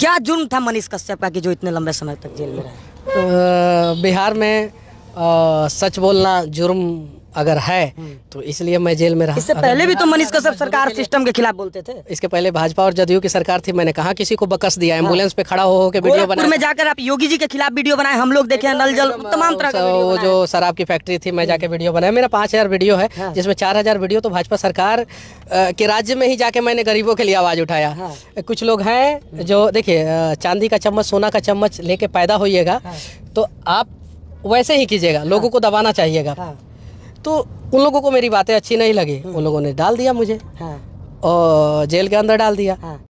क्या जुर्म था मनीष कश्यप का कि जो इतने लंबे समय तक जेल में रहे बिहार में आ, सच बोलना जुर्म अगर है हम्म। तो इसलिए मैं जेल में रहा इससे पहले भी तो मनीष कश्यप सरकार सिस्टम के खिलाफ बोलते थे इसके पहले भाजपा और जदयू की सरकार थी मैंने कहा किसी को बकस दिया हाँ। एम्बुलेंस पे खड़ा हो के वीडियो बनाया में जाकर आप योगी जी के खिलाफ वीडियो बनाए हम लोग देखे नल जल तमाम तरह वो जो शराब की फैक्ट्री थी मैं जाके वीडियो बनाया मेरा पांच हजार वीडियो है हाँ। जिसमें चार हजार वीडियो तो भाजपा सरकार के राज्य में ही जाके मैंने गरीबों के लिए आवाज उठाया हाँ। कुछ लोग हैं जो देखिये चांदी का चम्मच सोना का चम्मच लेके पैदा होइएगा तो आप वैसे ही कीजिएगा लोगों को दबाना चाहिएगा तो उन लोगों को मेरी बातें अच्छी नहीं लगी हम्म। उन लोगों ने डाल दिया मुझे हाँ। और जेल के अंदर डाल दिया हाँ।